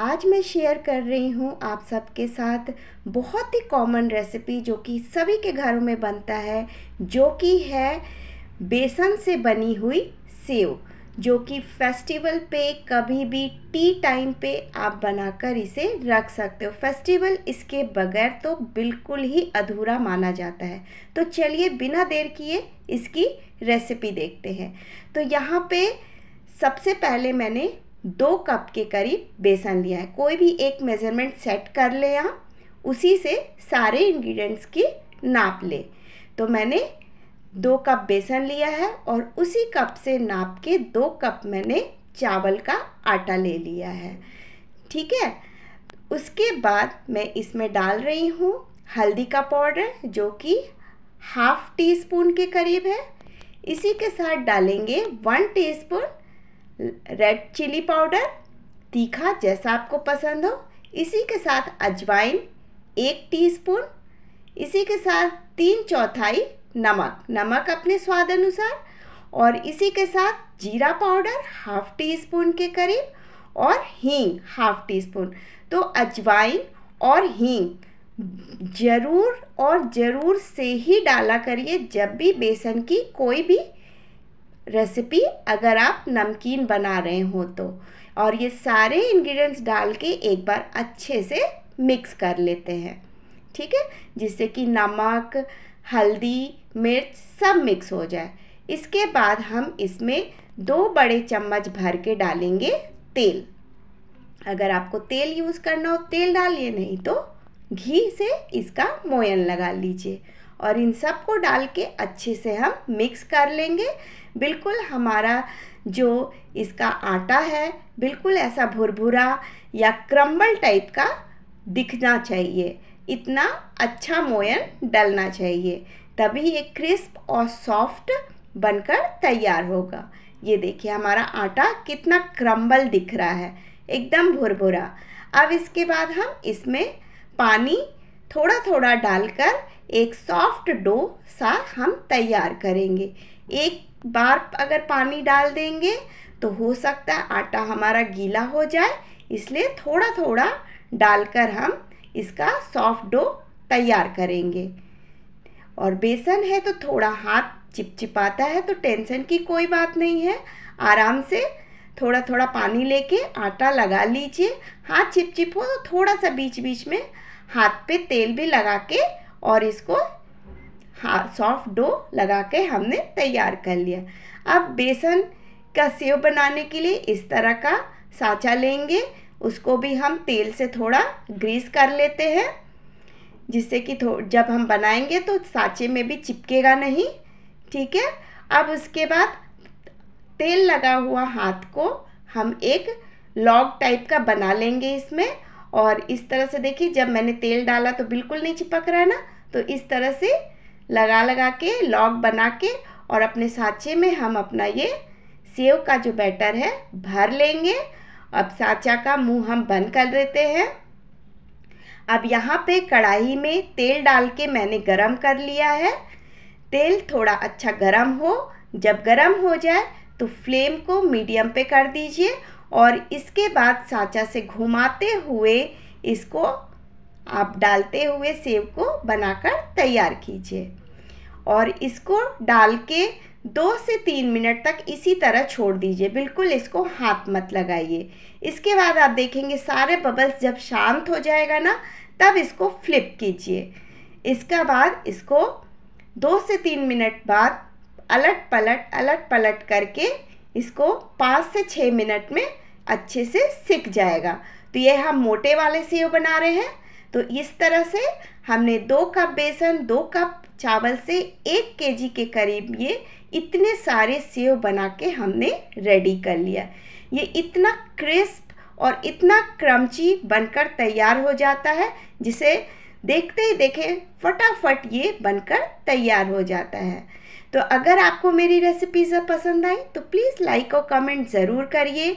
आज मैं शेयर कर रही हूँ आप सबके साथ बहुत ही कॉमन रेसिपी जो कि सभी के घरों में बनता है जो कि है बेसन से बनी हुई सेव जो कि फेस्टिवल पे कभी भी टी टाइम पे आप बनाकर इसे रख सकते हो फेस्टिवल इसके बगैर तो बिल्कुल ही अधूरा माना जाता है तो चलिए बिना देर किए इसकी रेसिपी देखते हैं तो यहाँ पे सबसे पहले मैंने दो कप के करीब बेसन लिया है कोई भी एक मेज़रमेंट सेट कर ले आप उसी से सारे इंग्रेडिएंट्स की नाप ले तो मैंने दो कप बेसन लिया है और उसी कप से नाप के दो कप मैंने चावल का आटा ले लिया है ठीक है उसके बाद मैं इसमें डाल रही हूँ हल्दी का पाउडर जो कि हाफ टी स्पून के करीब है इसी के साथ डालेंगे one teaspoon red chilli powder तीखा जैसा आपको पसंद हो इसी के साथ अजवाइन एक टीस्पून इसी के साथ तीन चौथाई नमक नमक अपने स्वाद अनुसार और इसी के साथ जीरा पाउडर हाफ टी स्पून के करीब और हींग हाफ टी स्पून तो अजवाइन और हींग ज़रूर और ज़रूर से ही डाला करिए जब भी बेसन की कोई भी रेसिपी अगर आप नमकीन बना रहे हो तो और ये सारे इंग्रेडिएंट्स डाल के एक बार अच्छे से मिक्स कर लेते हैं ठीक है जिससे कि नमक हल्दी मिर्च सब मिक्स हो जाए इसके बाद हम इसमें दो बड़े चम्मच भर के डालेंगे तेल अगर आपको तेल यूज़ करना हो तेल डालिए नहीं तो घी से इसका मोयन लगा लीजिए और इन सब को डाल के अच्छे से हम मिक्स कर लेंगे बिल्कुल हमारा जो इसका आटा है बिल्कुल ऐसा भुरभुरा या क्रम्बल टाइप का दिखना चाहिए इतना अच्छा मोयन डलना चाहिए तभी ये क्रिस्प और सॉफ्ट बनकर तैयार होगा ये देखिए हमारा आटा कितना क्रम्बल दिख रहा है एकदम भुरभुरा अब इसके बाद हम इसमें पानी थोड़ा थोड़ा डालकर एक सॉफ्ट डो सा हम तैयार करेंगे एक बार अगर पानी डाल देंगे तो हो सकता है आटा हमारा गीला हो जाए इसलिए थोड़ा थोड़ा डालकर हम इसका सॉफ्ट डो तैयार करेंगे और बेसन है तो थोड़ा हाथ चिपचिपाता है तो टेंशन की कोई बात नहीं है आराम से थोड़ा थोड़ा पानी लेके आटा लगा लीजिए हाथ चिपचिप हो तो थोड़ा सा बीच बीच में हाथ पे तेल भी लगा के और इसको हाँ सॉफ्ट डो लगा के हमने तैयार कर लिया अब बेसन का सेव बनाने के लिए इस तरह का साँचा लेंगे उसको भी हम तेल से थोड़ा ग्रीस कर लेते हैं जिससे कि जब हम बनाएंगे तो साँचे में भी चिपकेगा नहीं ठीक है अब उसके बाद तेल लगा हुआ हाथ को हम एक लॉग टाइप का बना लेंगे इसमें और इस तरह से देखिए जब मैंने तेल डाला तो बिल्कुल नहीं चिपक रहा है ना तो इस तरह से लगा लगा के लॉक बना के और अपने साँचे में हम अपना ये सेव का जो बैटर है भर लेंगे अब साँचा का मुंह हम बंद कर देते हैं अब यहाँ पे कढ़ाई में तेल डाल के मैंने गरम कर लिया है तेल थोड़ा अच्छा गरम हो जब गरम हो जाए तो फ्लेम को मीडियम पे कर दीजिए और इसके बाद साँचा से घुमाते हुए इसको आप डालते हुए सेव को बनाकर तैयार कीजिए और इसको डाल के दो से तीन मिनट तक इसी तरह छोड़ दीजिए बिल्कुल इसको हाथ मत लगाइए इसके बाद आप देखेंगे सारे बबल्स जब शांत हो जाएगा ना तब इसको फ्लिप कीजिए इसका बाद इसको दो से तीन मिनट बाद अलट पलट अलट पलट करके इसको पाँच से छः मिनट में अच्छे से सीख जाएगा तो ये हम मोटे वाले सेव बना रहे हैं तो इस तरह से हमने दो कप बेसन दो कप चावल से एक केजी के करीब ये इतने सारे सेव बना के हमने रेडी कर लिया ये इतना क्रिस्प और इतना क्रमची बनकर तैयार हो जाता है जिसे देखते ही देखें फटाफट ये बनकर तैयार हो जाता है तो अगर आपको मेरी रेसिपीज़ पसंद आई तो प्लीज़ लाइक और कमेंट ज़रूर करिए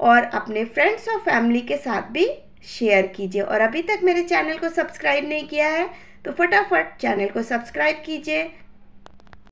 और अपने फ्रेंड्स और फैमिली के साथ भी शेयर कीजिए और अभी तक मेरे चैनल को सब्सक्राइब नहीं किया है तो फटाफट चैनल को सब्सक्राइब कीजिए